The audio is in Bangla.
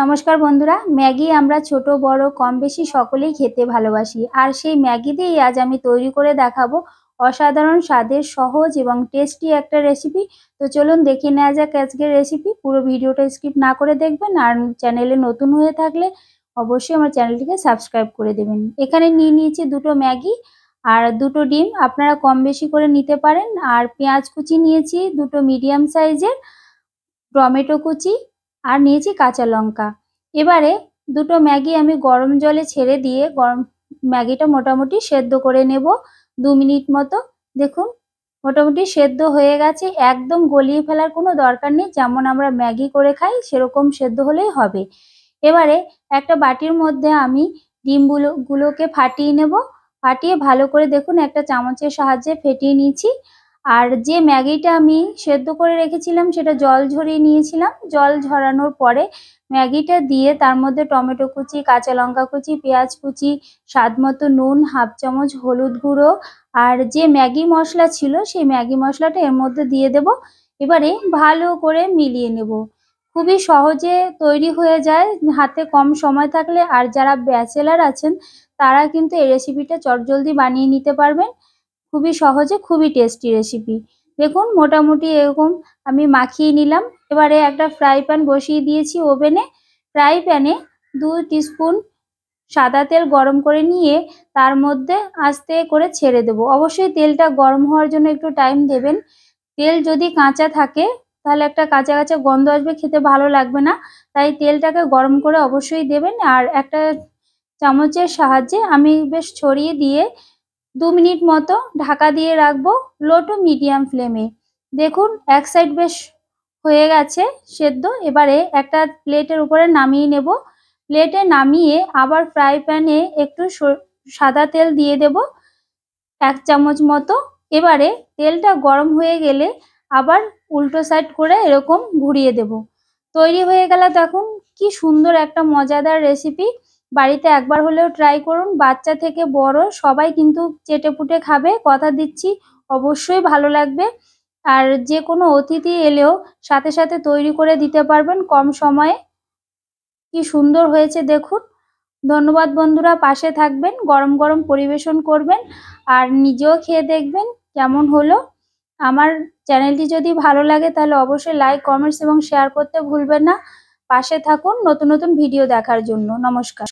নমস্কার বন্ধুরা ম্যাগি আমরা ছোট বড় কম বেশি সকলেই খেতে ভালোবাসি আর সেই ম্যাগি দিয়েই আজ আমি তৈরি করে দেখাবো অসাধারণ স্বাদের সহজ এবং টেস্টি একটা রেসিপি তো চলুন দেখে নেওয়া যাক আজকের রেসিপি পুরো ভিডিওটা স্কিপ না করে দেখবেন আর চ্যানেলে নতুন হয়ে থাকলে অবশ্যই আমার চ্যানেলটিকে সাবস্ক্রাইব করে দেবেন এখানে নিয়ে নিয়েছি দুটো ম্যাগি আর দুটো ডিম আপনারা কম বেশি করে নিতে পারেন আর পেঁয়াজ কুচি নিয়েছি দুটো মিডিয়াম সাইজের টমেটো কুচি আর নিয়েছি কাঁচা লঙ্কা এবারে দুটো ম্যাগি আমি গরম জলে ছেড়ে দিয়ে গরম ম্যাগিটা মোটামুটি সেদ্ধ করে নেব দু মিনিট মতো দেখুন মোটামুটি সেদ্ধ হয়ে গেছে একদম গলিয়ে ফেলার কোনো দরকার নেই যেমন আমরা ম্যাগি করে খাই সেরকম সেদ্ধ হলেই হবে এবারে একটা বাটির মধ্যে আমি ডিমগুলো গুলোকে ফাটিয়ে নেব ফাটিয়ে ভালো করে দেখুন একটা চামচের সাহায্যে ফেটিয়ে নিয়েছি আর যে ম্যাগিটা আমি সেদ্ধ করে রেখেছিলাম সেটা জল ঝরিয়ে নিয়েছিলাম জল ঝরানোর পরে ম্যাগিটা দিয়ে তার মধ্যে টমেটো কুচি কাঁচা লঙ্কা কুচি পেঁয়াজ কুচি স্বাদ মতো নুন হাফ চামচ হলুদ গুঁড়ো আর যে ম্যাগি মশলা ছিল সেই ম্যাগি মশলাটা এর মধ্যে দিয়ে দেব এবারে ভালো করে মিলিয়ে নেব খুবই সহজে তৈরি হয়ে যায় হাতে কম সময় থাকলে আর যারা ব্যাচেলার আছেন তারা কিন্তু এই রেসিপিটা চটজলদি বানিয়ে নিতে পারবেন খুবই সহজে খুবই টেস্টি রেসিপি দেখুন মোটামুটি এরকম আমি মাখিয়ে নিলাম এবারে একটা ফ্রাই প্যান বসিয়ে দিয়েছি ওভেনে ফ্রাই প্যানে দু টিস্পুন সাদা তেল গরম করে নিয়ে তার মধ্যে আস্তে করে ছেড়ে দেব অবশ্যই তেলটা গরম হওয়ার জন্য একটু টাইম দেবেন তেল যদি কাঁচা থাকে তাহলে একটা কাঁচা কাঁচা গন্ধ আসবে খেতে ভালো লাগবে না তাই তেলটাকে গরম করে অবশ্যই দেবেন আর একটা চামচের সাহায্যে আমি বেশ ছড়িয়ে দিয়ে দু মিনিট মতো ঢাকা দিয়ে রাখবো লো টু মিডিয়াম ফ্লেমে দেখুন এক সাইড বেশ হয়ে গেছে সেদ্ধ এবারে একটা প্লেটের উপরে নামিয়ে নেব প্লেটে নামিয়ে আবার ফ্রাই প্যানে একটু সাদা তেল দিয়ে দেব এক চামচ মতো এবারে তেলটা গরম হয়ে গেলে আবার উল্টো সাইড করে এরকম ঘুরিয়ে দেব তৈরি হয়ে গেল দেখুন কি সুন্দর একটা মজাদার রেসিপি বাড়িতে একবার হলেও ট্রাই করুন বাচ্চা থেকে বড় সবাই কিন্তু চেটেপুটে খাবে কথা দিচ্ছি অবশ্যই ভালো লাগবে আর যে কোনো অতিথি এলেও সাথে সাথে তৈরি করে দিতে পারবেন কম সময়ে কি সুন্দর হয়েছে দেখুন ধন্যবাদ বন্ধুরা পাশে থাকবেন গরম গরম পরিবেশন করবেন আর নিজেও খেয়ে দেখবেন কেমন হলো আমার চ্যানেলটি যদি ভালো লাগে তাহলে অবশ্যই লাইক কমেন্টস এবং শেয়ার করতে ভুলবেন না পাশে থাকুন নতুন নতুন ভিডিও দেখার জন্য নমস্কার